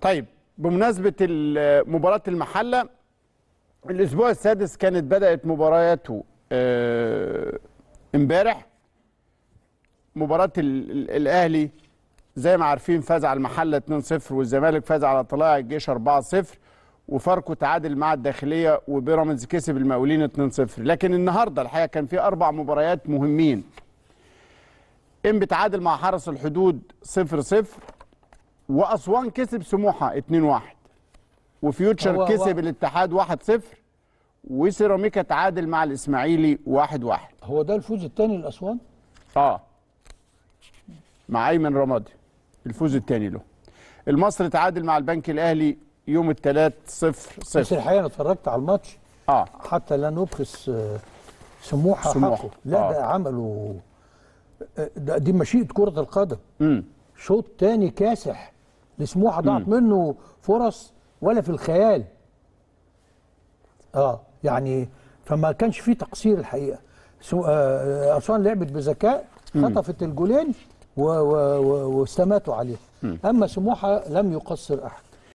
طيب بمناسبة مباراة المحلة الأسبوع السادس كانت بدأت مبارياته آه، امبارح مباراة الأهلي زي ما عارفين فاز على المحلة 2-0 والزمالك فاز على طلائع الجيش 4-0 وفاركو تعادل مع الداخلية وبيراميدز كسب المقاولين 2-0 لكن النهاردة الحقيقة كان في أربع مباريات مهمين إن بتعادل مع حرس الحدود 0-0 واسوان كسب سموحه 2-1 وفيوتشر كسب الاتحاد 1-0 وسيراميكا تعادل مع الاسماعيلي 1-1 واحد واحد. هو ده الفوز الثاني لاسوان؟ اه مع ايمن رمادي الفوز الثاني له المصري تعادل مع البنك الاهلي يوم الثلاث 0 0 بس الحقيقه انا اتفرجت على الماتش اه حتى لا نبخس آه، سموحه سموحه لا آه. ده عملوا آه، ده دي مشيئه كره القدم امم شوط ثاني كاسح لسموحه ضاعت منه فرص ولا في الخيال اه يعني فما كانش في تقصير الحقيقه اسوان آه، آه، لعبت بذكاء خطفت الجولين واستماتوا عليه اما سموحه لم يقصر احد